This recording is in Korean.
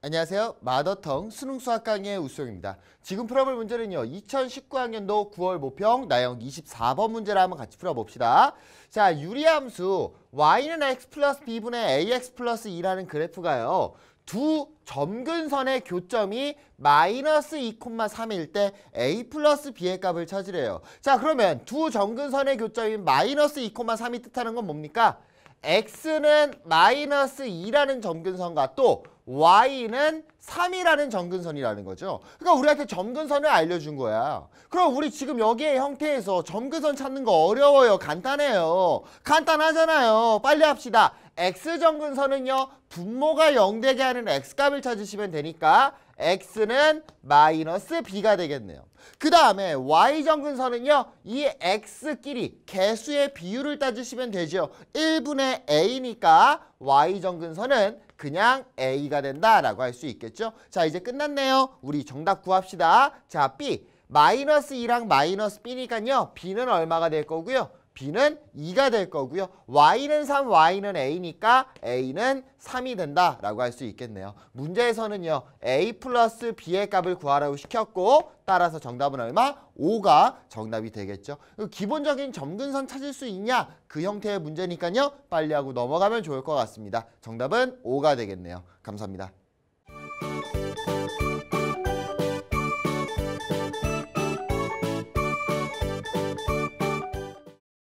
안녕하세요. 마더텅 수능 수학 강의 의 우수영입니다. 지금 풀어볼 문제는요. 2019학년도 9월 모평 나형 24번 문제를 한번 같이 풀어봅시다. 자, 유리함수 y는 x 플러스 b분의 ax 플러스 2라는 그래프가요. 두 점근선의 교점이 마이너스 2,3일 때 a 플러스 b의 값을 찾으래요. 자, 그러면 두 점근선의 교점인 마이너스 2,3이 뜻하는 건 뭡니까? x는 마이너스 2라는 점근선과 또 y는 3이라는 점근선이라는 거죠. 그러니까 우리한테 점근선을 알려준 거야. 그럼 우리 지금 여기의 형태에서 점근선 찾는 거 어려워요. 간단해요. 간단하잖아요. 빨리 합시다. x정근선은요 분모가 0되게 하는 x값을 찾으시면 되니까 x는 마이너스 b가 되겠네요. 그 다음에 y정근선은요. 이 x끼리 개수의 비율을 따지시면 되죠. 1분의 a니까 y정근선은 그냥 a가 된다라고 할 수 있겠죠. 자 이제 끝났네요. 우리 정답 구합시다. 자 b 마이너스 2랑 마이너스 b니까요. b는 얼마가 될 거고요. B는 2가 될 거고요. Y는 3, Y는 A니까 A는 3이 된다라고 할 수 있겠네요. 문제에서는요. A 플러스 B의 값을 구하라고 시켰고 따라서 정답은 얼마? 5가 정답이 되겠죠. 그 기본적인 점근선 찾을 수 있냐? 그 형태의 문제니까요. 빨리 하고 넘어가면 좋을 것 같습니다. 정답은 5가 되겠네요. 감사합니다.